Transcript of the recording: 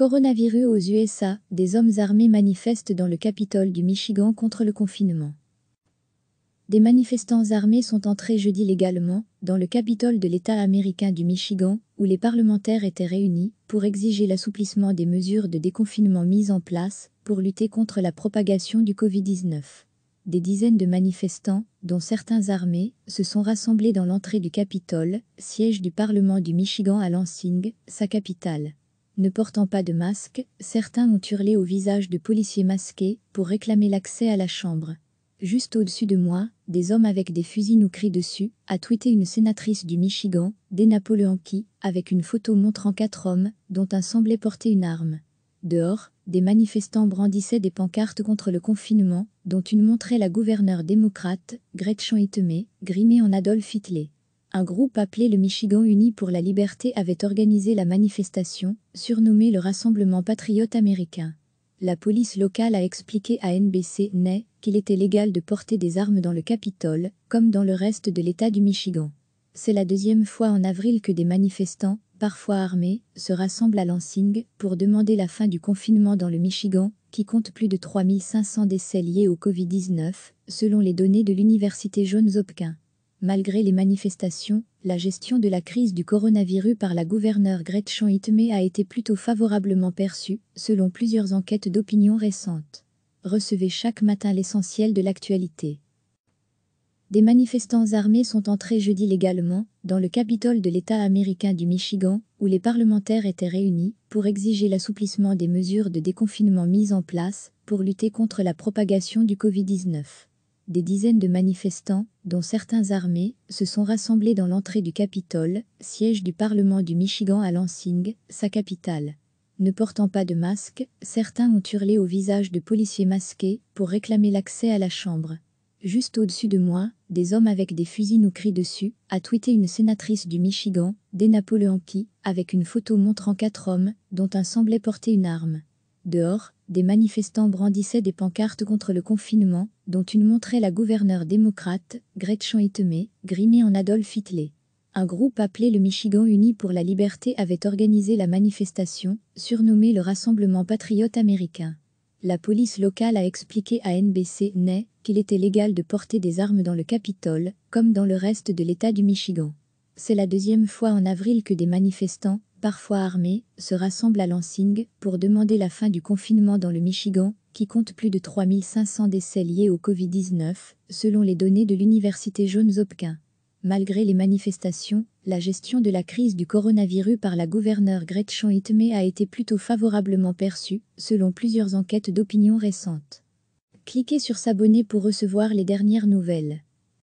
Coronavirus aux USA, des hommes armés manifestent dans le Capitole du Michigan contre le confinement. Des manifestants armés sont entrés jeudi légalement dans le Capitole de l'État américain du Michigan, où les parlementaires étaient réunis pour exiger l'assouplissement des mesures de déconfinement mises en place pour lutter contre la propagation du Covid-19. Des dizaines de manifestants, dont certains armés, se sont rassemblés dans l'entrée du Capitole, siège du Parlement du Michigan à Lansing, sa capitale. Ne portant pas de masque, certains ont hurlé au visage de policiers masqués pour réclamer l'accès à la chambre. Juste au-dessus de moi, des hommes avec des fusils nous crient dessus, a tweeté une sénatrice du Michigan, Napoléon qui, avec une photo montrant quatre hommes, dont un semblait porter une arme. Dehors, des manifestants brandissaient des pancartes contre le confinement, dont une montrait la gouverneure démocrate, Gretchen Itemé, grimée en Adolf Hitler un groupe appelé le Michigan Uni pour la liberté avait organisé la manifestation, surnommée le Rassemblement patriote américain. La police locale a expliqué à NBC Ney qu'il était légal de porter des armes dans le Capitole, comme dans le reste de l'État du Michigan. C'est la deuxième fois en avril que des manifestants, parfois armés, se rassemblent à Lansing pour demander la fin du confinement dans le Michigan, qui compte plus de 3500 décès liés au Covid-19, selon les données de l'Université Johns Hopkins. Malgré les manifestations, la gestion de la crise du coronavirus par la gouverneure Gretchen Whitmer a été plutôt favorablement perçue, selon plusieurs enquêtes d'opinion récentes. Recevez chaque matin l'essentiel de l'actualité. Des manifestants armés sont entrés jeudi légalement dans le Capitole de l'État américain du Michigan, où les parlementaires étaient réunis pour exiger l'assouplissement des mesures de déconfinement mises en place pour lutter contre la propagation du Covid-19 des dizaines de manifestants, dont certains armés, se sont rassemblés dans l'entrée du Capitole, siège du Parlement du Michigan à Lansing, sa capitale. Ne portant pas de masque, certains ont hurlé au visage de policiers masqués pour réclamer l'accès à la chambre. Juste au-dessus de moi, des hommes avec des fusils nous crient dessus, a tweeté une sénatrice du Michigan, des qui, avec une photo montrant quatre hommes, dont un semblait porter une arme. Dehors, des manifestants brandissaient des pancartes contre le confinement, dont une montrait la gouverneure démocrate, Gretchen Itemé, grimée en Adolf Hitler. Un groupe appelé le Michigan Uni pour la Liberté avait organisé la manifestation, surnommée le Rassemblement patriote américain. La police locale a expliqué à NBC Ney qu'il était légal de porter des armes dans le Capitole, comme dans le reste de l'État du Michigan. C'est la deuxième fois en avril que des manifestants, parfois armés, se rassemblent à Lansing pour demander la fin du confinement dans le Michigan, qui compte plus de 3500 décès liés au Covid-19, selon les données de l'Université Johns Hopkins. Malgré les manifestations, la gestion de la crise du coronavirus par la gouverneure Gretchen Itme a été plutôt favorablement perçue, selon plusieurs enquêtes d'opinion récentes. Cliquez sur s'abonner pour recevoir les dernières nouvelles.